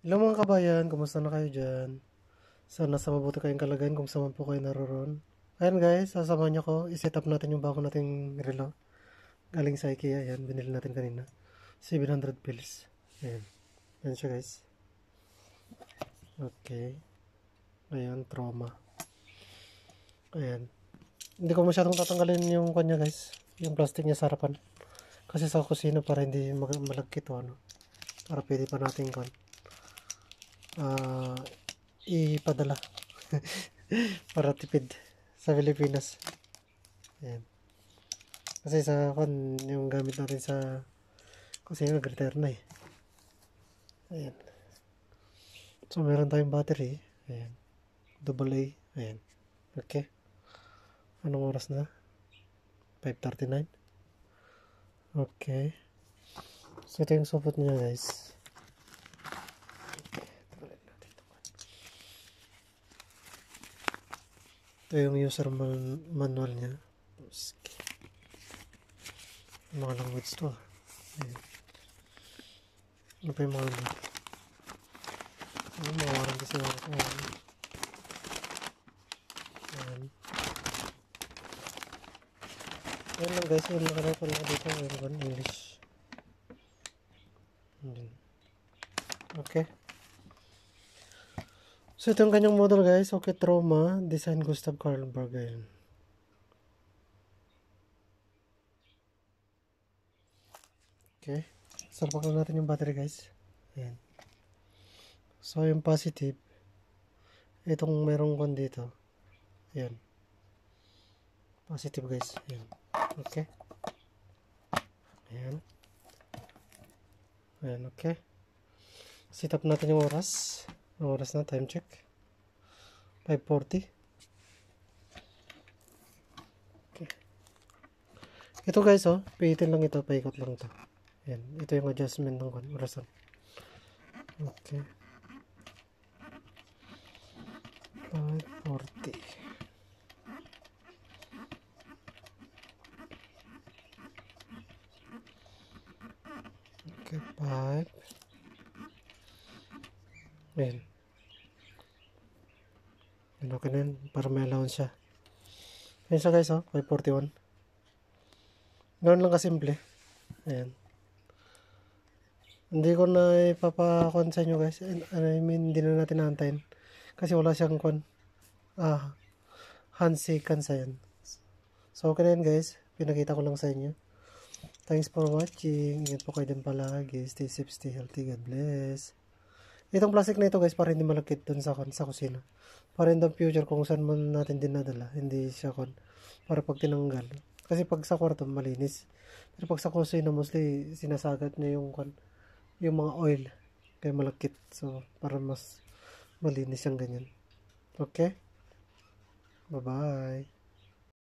Hello mga kabayan, kumusta na kayo dyan? Sana sa mabuti kayong kalagayan kung saan po kayo naroon. Ayan guys, sasamahan niyo ko. I-set up natin yung bago nating relo. Galing sa IKEA, ayan, binili natin kanina. 700 pills. Ayan. Ayan siya guys. Okay. Ayan, trauma. Ayan. Hindi ko masyadong tatanggalin yung kanya guys. Yung plastic niya sa harapan. Kasi sa kusina para hindi malagkit o ano. Para pwede pa natin kanya uh, ipadala para tipid sa Pilipinas. Ayan. Kasi sa kan yung gamit natin sa kasi yung nag na eh. Ayan. So meron tayong battery. Ayan. Double A. Ayan. Okay. Anong oras na? 5.39. Okay. So ito yung support niya guys. Ito yung user man manual niya. Mga language to. Ayan. Ano pa yung mga language? Ano mga warranty sa mga ayan. ayan. Ayan lang guys. Ayan lang ka na pala dito. Ayan English. Ayan. Okay. So, itong kanyang model guys, okay, trauma, design Gustav Karl Bergen. Okay. Sarpak na natin yung battery guys. Ayan. So, yung positive, itong merong kon dito. Ayan. Positive guys. Ayan. Okay. Ayan. Ayan, okay. Set up natin yung oras. Okay oras na time check 5.40 okay. ito guys oh piitin lang ito paikot lang ito Ayan. ito yung adjustment ng kwan oras na okay 5.40 okay 5 Ayan. Ano ka na yun? Para may allowance siya. Ayan siya guys, oh. 541. Ganun lang kasimple. Ayan. Hindi ko na ipapakuan sa inyo guys. I mean, hindi na natin naantayin. Kasi wala siyang kuan. Ah, handshake sa yan. So, okay na yan guys. Pinakita ko lang sa inyo. Thanks for watching. Ingat po kayo din palagi. Stay safe, stay healthy. God bless. Itong plastic na ito guys, para hindi malagkit dun sa, sa kusina. Para in future, kung saan man natin dinadala, hindi siya kon. Para pag tinanggal. Kasi pag sa kwarto, malinis. Pero pag sa kusina, mostly sinasagat niya yung kon, yung mga oil. Kaya malagkit. So, para mas malinis siyang ganyan. Okay? Bye-bye.